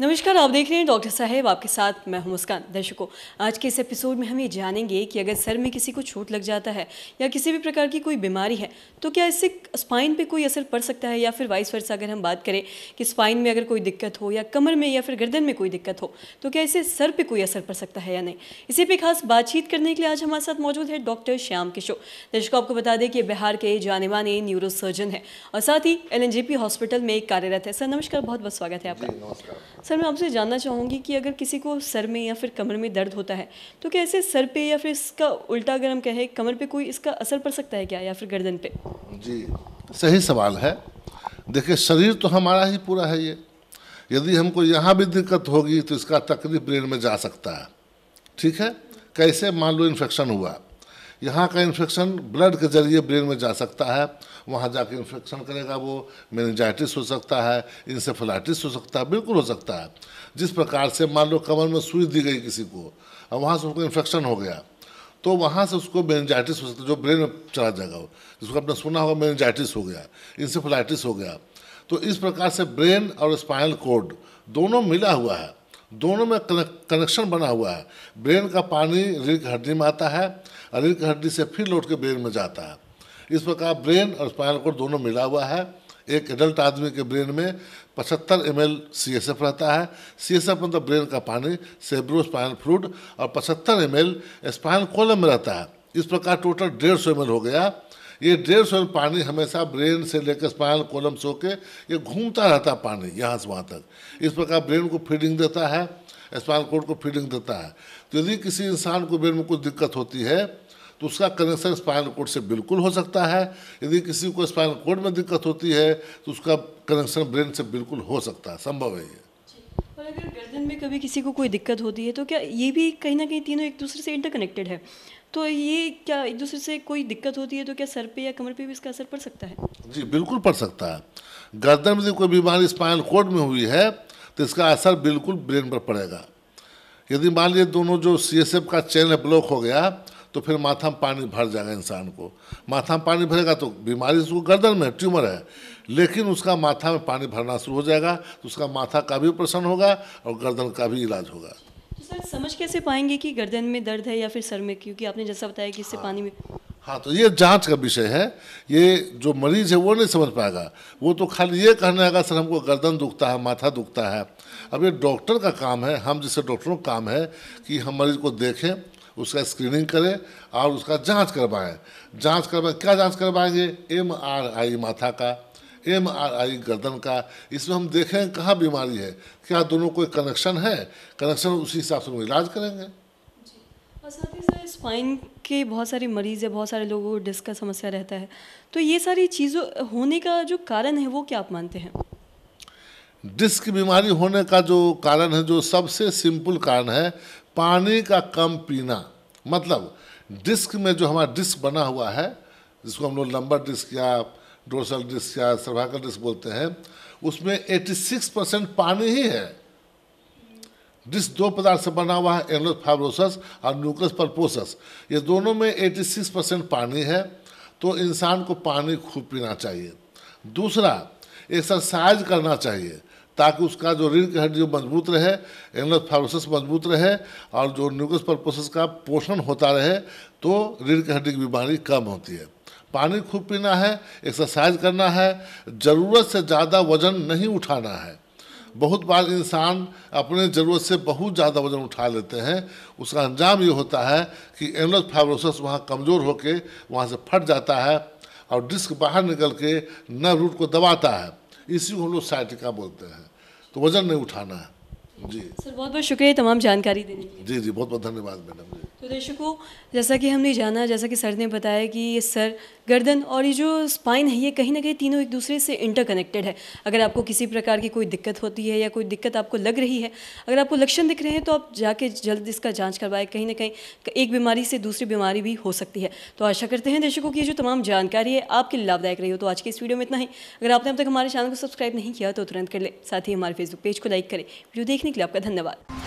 नमस्कार आप देख रहे हैं डॉक्टर साहेब आपके साथ मैं हूं मुस्कान दर्शकों आज के इस एपिसोड में हम ये जानेंगे कि अगर सर में किसी को चोट लग जाता है या किसी भी प्रकार की कोई बीमारी है तो क्या इससे स्पाइन पे कोई असर पड़ सकता है या फिर वाइस वर्षा अगर हम बात करें कि स्पाइन में अगर कोई दिक्कत हो या कमर में या फिर गर्दन में कोई दिक्कत हो तो क्या इससे सर पर कोई असर पड़ सकता है या नहीं इसी पर खास बातचीत करने के लिए आज हमारे साथ मौजूद है डॉक्टर श्याम किशोर दर्शकों आपको बता दें कि बिहार के जाने माने न्यूरो सर्जन है और साथ ही एल हॉस्पिटल में एक कार्यरत है सर नमस्कार बहुत बहुत स्वागत है आपका सर मैं आपसे जानना चाहूँगी कि अगर किसी को सर में या फिर कमर में दर्द होता है तो क्या ऐसे सर पे या फिर इसका उल्टा गर्म कहे कमर पे कोई इसका असर पड़ सकता है क्या या फिर गर्दन पे जी सही सवाल है देखिए शरीर तो हमारा ही पूरा है ये यदि हमको यहाँ भी दिक्कत होगी तो इसका तकलीफ ब्रेन में जा सकता है ठीक है कैसे मान लो इन्फेक्शन हुआ यहाँ का इन्फेक्शन ब्लड के जरिए ब्रेन में जा सकता है वहाँ जाके इन्फेक्शन करेगा वो मेनजाइटिस हो सकता है इंसेफलाइटिस हो सकता है बिल्कुल हो सकता है जिस प्रकार से मान लो कमर में सुई दी गई किसी को और वहाँ से उसको इन्फेक्शन हो गया तो वहाँ से उसको मेनजाइटिस हो सकता है जो ब्रेन में चला जाएगा वो जिसको आपने सुना होगा मेनजाइटिस हो गया इंसेफलाइटिस हो गया तो इस प्रकार से ब्रेन और स्पाइनल कोड दोनों मिला हुआ है दोनों में कनेक्शन बना हुआ है ब्रेन का पानी रीढ़ की हड्डी में आता है और रीढ़ की हड्डी से फिर लौट के ब्रेन में जाता है इस प्रकार ब्रेन और स्पाइनल कोड दोनों मिला हुआ है एक एडल्ट आदमी के ब्रेन में पचहत्तर M L C S F रहता है सी एस एफ मतलब ब्रेन का पानी सेब्रो स्पाइनल फ्लूड और पचहत्तर एम एल स्पाइन कोलम में रहता है इस प्रकार टोटल डेढ़ सौ एम एल हो गया ये डेढ़ सौ पानी हमेशा ब्रेन से लेकर स्पाइनल कोलम से होकर ये घूमता रहता पानी यहाँ से वहाँ तक इस प्रकार ब्रेन को फीडिंग देता है स्पाइनल कोड को फीडिंग देता है तो यदि किसी इंसान को ब्रेन में कुछ दिक्कत होती है तो उसका कनेक्शन स्पाइनल कोड से बिल्कुल हो सकता है यदि किसी को स्पाइनल कोड में दिक्कत होती है तो उसका कनेक्शन ब्रेन से बिल्कुल हो सकता है संभव है ये अगर गर्दन में कभी किसी को कोई दिक्कत होती है तो क्या ये भी कहीं ना कहीं तीनों एक दूसरे से इंटरकनेक्टेड है तो ये क्या एक दूसरे से कोई दिक्कत होती है तो क्या सर पे या कमर पे भी इसका असर पड़ सकता है जी बिल्कुल पड़ सकता है गर्दन में कोई बीमारी स्पाइनल कोड में हुई है तो इसका असर बिल्कुल ब्रेन पर पड़ेगा यदि मान लीजिए दोनों जो सी एस एफ का चैनल ब्लॉक हो गया तो फिर माथा में पानी भर जाएगा इंसान को माथा में पानी भरेगा तो बीमारी उसको गर्दन में ट्यूमर है लेकिन उसका माथा में पानी भरना शुरू हो जाएगा तो उसका माथा का भी ऑपरेशन होगा और गर्दन का भी इलाज होगा सर समझ कैसे पाएंगे कि गर्दन में दर्द है या फिर सर में क्योंकि आपने जैसा बताया कि इससे हाँ, पानी में हाँ तो ये जांच का विषय है ये जो मरीज है वो नहीं समझ पाएगा वो तो खाली ये कहना है सर हमको गर्दन दुखता है माथा दुखता है अब ये डॉक्टर का काम है हम जैसे डॉक्टरों का काम है कि हम मरीज को देखें उसका स्क्रीनिंग करें और उसका जाँच करवाएं जाँच करवाएँ क्या जाँच करवाएंगे एम आर आई माथा का एम आर आई गर्दन का इसमें हम देखें कहाँ बीमारी है क्या दोनों कोई कनेक्शन है कनेक्शन उसी हिसाब से इलाज करेंगे स्पाइन के बहुत सारे मरीज़ है बहुत सारे लोगों को डिस्क का समस्या रहता है तो ये सारी चीज़ों होने का जो कारण है वो क्या आप मानते हैं डिस्क बीमारी होने का जो कारण है जो सबसे सिंपल कारण है पानी का कम पीना मतलब डिस्क में जो हमारा डिस्क बना हुआ है जिसको हम लोग लंबर डिस्क या डोसल डिस्क या सर्वाइकल डिस्क बोलते हैं उसमें 86 परसेंट पानी ही है डिस्क दो पदार्थ से बना हुआ है एनोस फाइब्रोसस और न्यूक्लियस परपोसस ये दोनों में 86 परसेंट पानी है तो इंसान को पानी खूब पीना चाहिए दूसरा एक्सरसाइज करना चाहिए ताकि उसका जो रीढ़ की हड्डी मजबूत रहे एनलस फाइब्रोसस मजबूत रहे और जो न्यूक्लियस परपोसस का पोषण होता रहे तो रीढ़ की हड्डी की बीमारी कम होती है पानी खूब पीना है एक्सरसाइज करना है ज़रूरत से ज़्यादा वज़न नहीं उठाना है बहुत बार इंसान अपने ज़रूरत से बहुत ज़्यादा वज़न उठा लेते हैं उसका अंजाम ये होता है कि एनस फाइब्रोसिस वहाँ कमज़ोर होकर वहाँ से फट जाता है और डिस्क बाहर निकल के नर्व रूट को दबाता है इसी को हम लोग साइटिका बोलते हैं तो वज़न नहीं उठाना है जी सर बहुत बहुत शुक्रिया तमाम जानकारी देने जी जी बहुत बहुत धन्यवाद मैडम जी तो दर्शकों जैसा कि हमने जाना जैसा कि सर ने बताया कि ये सर गर्दन और ये जो स्पाइन है ये कहीं ना कहीं तीनों एक दूसरे से इंटरकनेक्टेड है अगर आपको किसी प्रकार की कोई दिक्कत होती है या कोई दिक्कत आपको लग रही है अगर आपको लक्षण दिख रहे हैं तो आप जाके जल्द इसका जांच करवाएं कहीं ना कहीं एक बीमारी से दूसरी बीमारी भी हो सकती है तो आशा करते हैं दर्शकों की जो तमाम जानकारी है आपके लिए लाभदायक रही हो तो आज के इस वीडियो में इतना ही अगर आपने अब तक हमारे चैनल को सब्सक्राइब नहीं किया तो तुरंत कर ले साथ ही हमारे फेसबुक पेज को लाइक करें वीडियो देखने के लिए आपका धन्यवाद